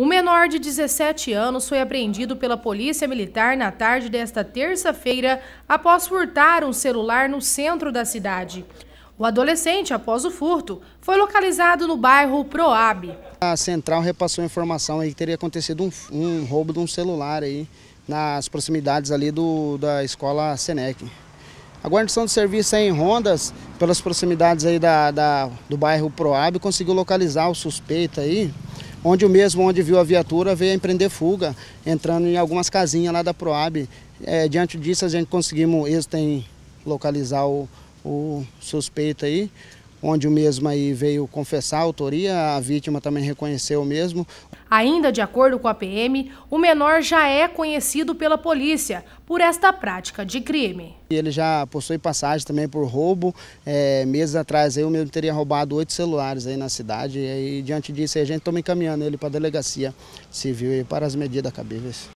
Um menor de 17 anos foi apreendido pela Polícia Militar na tarde desta terça-feira após furtar um celular no centro da cidade. O adolescente, após o furto, foi localizado no bairro Proab. A central repassou informação aí que teria acontecido um, um roubo de um celular aí nas proximidades ali do, da escola Senec. A guarnição de serviço em rondas, pelas proximidades aí da, da, do bairro Proab, conseguiu localizar o suspeito aí, onde o mesmo onde viu a viatura veio empreender fuga, entrando em algumas casinhas lá da Proab. É, diante disso, a gente conseguimos, eles têm localizar o, o suspeito aí onde o mesmo aí veio confessar a autoria, a vítima também reconheceu o mesmo. Ainda de acordo com a PM, o menor já é conhecido pela polícia por esta prática de crime. Ele já possui passagem também por roubo. É, meses atrás aí, o mesmo teria roubado oito celulares aí na cidade. E aí, diante disso, a gente toma encaminhando ele para a delegacia civil e para as medidas cabíveis.